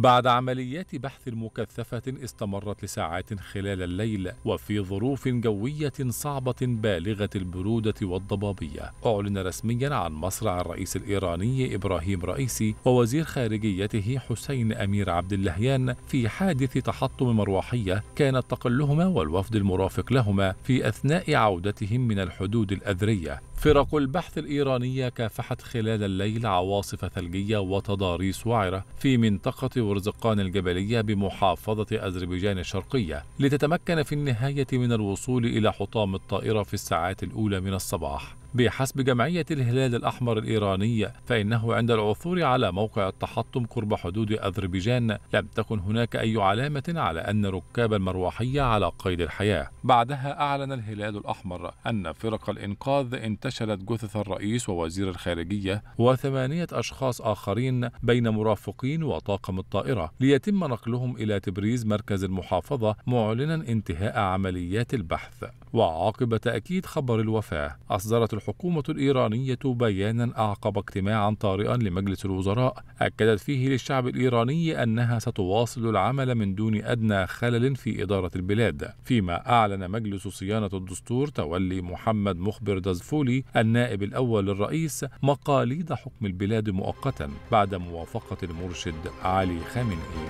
بعد عمليات بحث مكثفة استمرت لساعات خلال الليل وفي ظروف جوية صعبة بالغة البرودة والضبابية أعلن رسميا عن مصرع الرئيس الإيراني إبراهيم رئيسي ووزير خارجيته حسين أمير عبد اللهيان في حادث تحطم مروحية كانت تقلهما والوفد المرافق لهما في أثناء عودتهم من الحدود الأذرية فرق البحث الإيرانية كافحت خلال الليل عواصف ثلجية وتضاريس وعرة في منطقة ورزقان الجبلية بمحافظة أذربيجان الشرقية لتتمكن في النهاية من الوصول إلى حطام الطائرة في الساعات الأولى من الصباح بحسب جمعية الهلال الأحمر الإيرانية فإنه عند العثور على موقع التحطم قرب حدود أذربيجان لم تكن هناك أي علامة على أن ركاب المروحية على قيد الحياة بعدها أعلن الهلال الأحمر أن فرق الإنقاذ انتشلت جثث الرئيس ووزير الخارجية وثمانية أشخاص آخرين بين مرافقين وطاقم الطائرة ليتم نقلهم إلى تبريز مركز المحافظة معلنا انتهاء عمليات البحث وعقب تأكيد خبر الوفاة أصدرت الحكومة الإيرانية بيانا أعقب اجتماعا طارئا لمجلس الوزراء أكدت فيه للشعب الإيراني أنها ستواصل العمل من دون أدنى خلل في إدارة البلاد فيما أعلن مجلس صيانة الدستور تولي محمد مخبر دزفولي النائب الأول للرئيس مقاليد حكم البلاد مؤقتا بعد موافقة المرشد علي خامنئي